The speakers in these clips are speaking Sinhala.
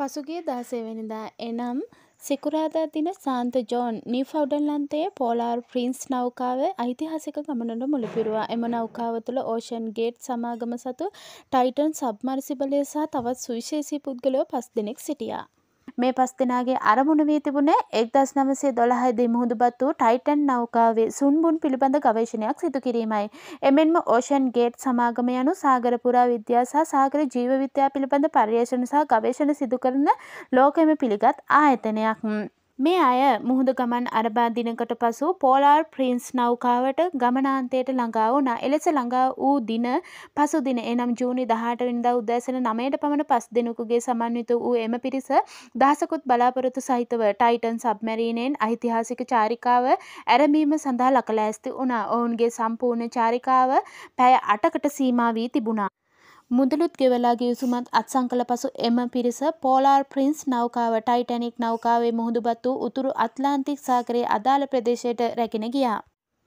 පසුගිය දහසේවැනිදා එනම් සිකුරාදා දින සාන්ත ජෝන් නී ෆවඩල්ලන්තයේ පෝලාර් ප්‍රින්ස් නෞකාව ඓතිහාසික ගමනට මුළපිරුවා එම නෞකාව තුළ ඕෂන් ගේට් සමාගම සතු ටයිටන් සබ්මර්සිබලය සහ තවත් සුවිශේෂී පුද්ගලයෝ පස් දෙනෙක් සිටියා මේ පස්තිනාගේ අරමුණ වී තිබුණේ එක්දස් නමසේ දොළහයිදී මුහුදුබත්තු ටයිටන් නෞකාවේ සුන්බුන් පිළිබඳ ගවේශණයක් සිදු කිරීමයි. එමෙන්ම ඕෂන් ගේට් සමාගම යනු සාගරපුරා විද්‍යා සහ සාගර ජීවවිද්‍යා පිළිබඳ පර්යේෂණ සහ ගවේශණ සිදු කරන ලෝකෙම පිළිගත් ආයතනයක්. මේ අය මුහුද ගමන් අරබා දිනකට පසු පෝලාර් ප්‍රින්ස් නෞකාවට ගමනාන්තයට ළඟා වුණ එලෙස ළඟා වූ දින පසු දින එනම් ජූනි දහට විනිදා උදැසන නමයට පමණ පස් දෙනෙකුගේ සමන්විත වූ එම පිරිස දහසකුත් බලාපොරොතු සහිතව ටයිටන් සබ්මැරීණයෙන් ඓතිහාසික චාරිකාව ඇරඹීම සඳහා ලකලෑස්ති වුණා ඔවුන්ගේ සම්පූර්ණ චාරිකාව පැය අටකට සීමා වී තිබුණා. මුදලුත් ගෙවලාගේ උසුමත් අත්සංකල පසු එම පිරිස පෝලාර් ප්‍රින්ස් නෞකාව ටයිටැනික් නෞකාවේ මුහුදුබත් වූ උතුරු අත්ලාන්තික් සාගරයේ අදාළ ප්‍රදේශයට රැගෙන ගියා.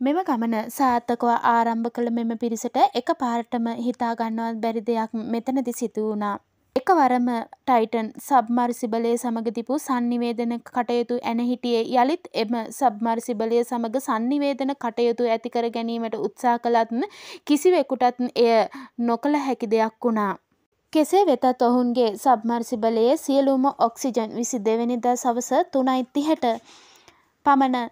මෙම ගමන සාර්ථකව ආරම්භ කළ මෙම පිරිසට එක පාරටම හිතාගන්නවත් බැරි දෙයක් මෙතනදි සිදු වුණා. එකවරම ටයිටන් සබ්මර්සිබලය සමගතිපු සන්නිවේදන කටයුතු ඇනහිටියේ යළිත් එම සබ්මර්සිබලය සමඟ සන්නිවේදන කටයුතු ඇතිකර ගැනීමට උත්සා කළත්න කිසිවෙකුටත් එය නොකළ හැකි දෙයක් වුණා. කෙසේ වෙතත් ඔහුන්ගේ සබ්මර්සිබලයේ සියලුම ඔක්සිජන් විසි දෙවැනිද සවස තුනයිත්තිහට පමණ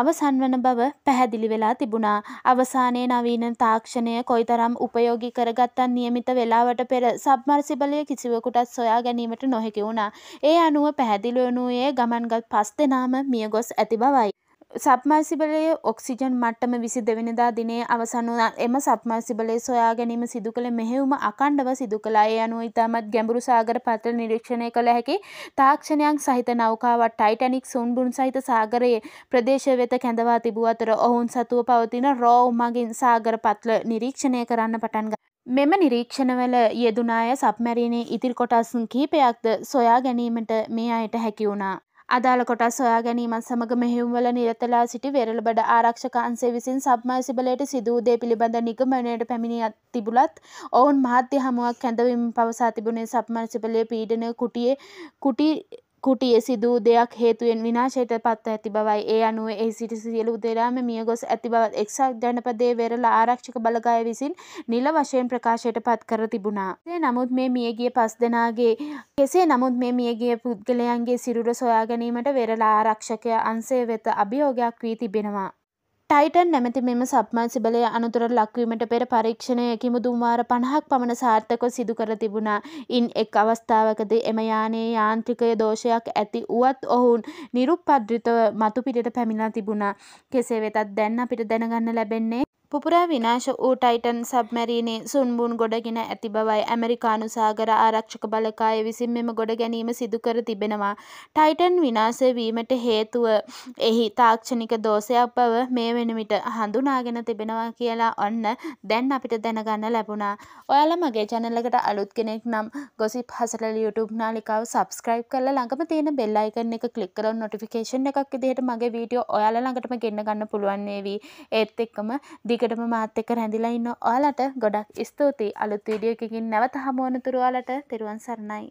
අවසන් වන බව පැහැදිලි වෙලා තිබුණා. අවසානයේ නවීන තාක්ෂණය කොයිතරම් උපයෝගී කරගත්තන් නියමිත වෙලාවට පෙර සබ්මර්සිබලය කිසිවකුටත් සොයා ගැනීමට නොහැකි වුණා. ඒ අනුව පැහැදිලි වනුයේ ගමන්ගත් පස් දෙනාම මියගොස් ඇති බවයි. සබ්මර්සිබලයේ ඔක්සිජන් මට්ටම විසි දෙවෙනදා දිනේ අවසන් වුණා එම සබ්මර්සිබලේ සොයා ගැනීම සිදු කළ මෙහෙවුම අකණ්ඩව සිදු කළාය යනුව ඉතාමත් ගැඹුරු සාගර පත්‍ර නිරීක්ෂණය කළ හැකි තාක්ෂණයක් සහිත නෞකාවක් ටයිටැනික් සුන්බුන් සහිත සාගරයේ ප්‍රදේශ වෙත කැඳවා තිබූ අතර ඔවුන් සතුව පවතින රෝව් මගින් සාගර පත්ල නිරීක්ෂණය කරන්න පටන් ගත්තා. මෙම නිරීක්ෂණවල යෙදුනාය සබ්මැරීනේ ඉතිරි කොටස් කීපයක්ද සොයා ගැනීමට මේ අයට හැකි වුණා. අදාළ කොටස් සොයා ගැනීමත් සමඟ මෙහිම්වල නිරතලා සිටි වෙරළබඩ ආරක්ෂක අන්සේ විසින් සබ්මයිසිබලයට සිදූදේ පිළිබඳ නිගමනයට පැමිණියත් තිබුලත් ඔවුන් මාධ්‍ය හමුවක් කැඳවීම පවසා තිබුණේ සබ්මයිසිබලය පීඩන කුටියේ කුටි කුටිය සිදූ දෙයක් හේතුවෙන් විනාශයට පත්ව ඇති බවයි ඒ අනුව එහි සිටි සියලු දෙනාම මියගොස් ඇති බවත් එක්සත් ජනපදයේ වෙරළ ආරක්ෂක බලගාය විසින් නිල වශයෙන් ප්‍රකාශයට පත් කර තිබුණා. ඒ නමුත් මේ මියගිය පස් දෙනාගේ කෙසේ නමුත් මේ මියගිය පුද්ගලයන්ගේ සිරුර සොයා ගැනීමට වෙරළ ආරක්ෂකය අන්සේ වෙත අභියෝගයක් වී තිබෙනවා. ටයිටන් නැමැති මෙම සබ්මන්සිබලය අනතුර ලක්වීමට පෙර පරීක්ෂණයකිම දුම්වාර පණහක් පමණ සාර්ථකව සිදුකර තිබුණා ඉන් එක් අවස්ථාවකද එම යානයේ යාන්ත්‍රිකය දෝෂයක් ඇති වුවත් ඔහුන් නිරුපද්‍රිතව මතුපිටට පැමිණලා තිබුණා කෙසේ වෙතත් දැන් අපිට දැනගන්න ලැබෙන්නේ පුපුරා විනාශ වූ ටයිටන් සබ්මැරීනේ සුන්බුන් ගොඩගෙන ඇති බවයි ඇමරිකානු සාගර ආරක්ෂක බලකාය විසින් මෙම ගොඩ ගැනීම සිදුකර තිබෙනවා. ටයිටන් විනාශවීමට හේතුව එහි තාක්ෂණික දෝෂයක් බව මේ වෙනවිට හඳුනාගෙන තිබෙනවා කියලා ඔන්න දැන් අපිට දැනගන්න ලැබුණා. ඔයාල මගේ චැනල්ලකට අලුත් කෙනෙක් නම් ගොසිප් හසරල YouTube නාලිකාව සබස්ක්‍රයිබ් කරලා ළඟම තියෙන බෙල්ලයිකන එක කලික් කරොන් නොටිෆිකේෂන් එකක් ඉදිහට මගේ වීඩියෝ ඔයාල ළඟටම ගෙන්න්න ගන්න පුළුවන් වේවී ඒත් එක්කම දි දීකටම මාත් එක්ක රැඳිලා ඉන්න ඔයාලට ගොඩක් ස්තුතියි අලුත් වීඩියෝ එකකින් නැවත හමුවනතුරුවාලට තෙරුවන් සරණයි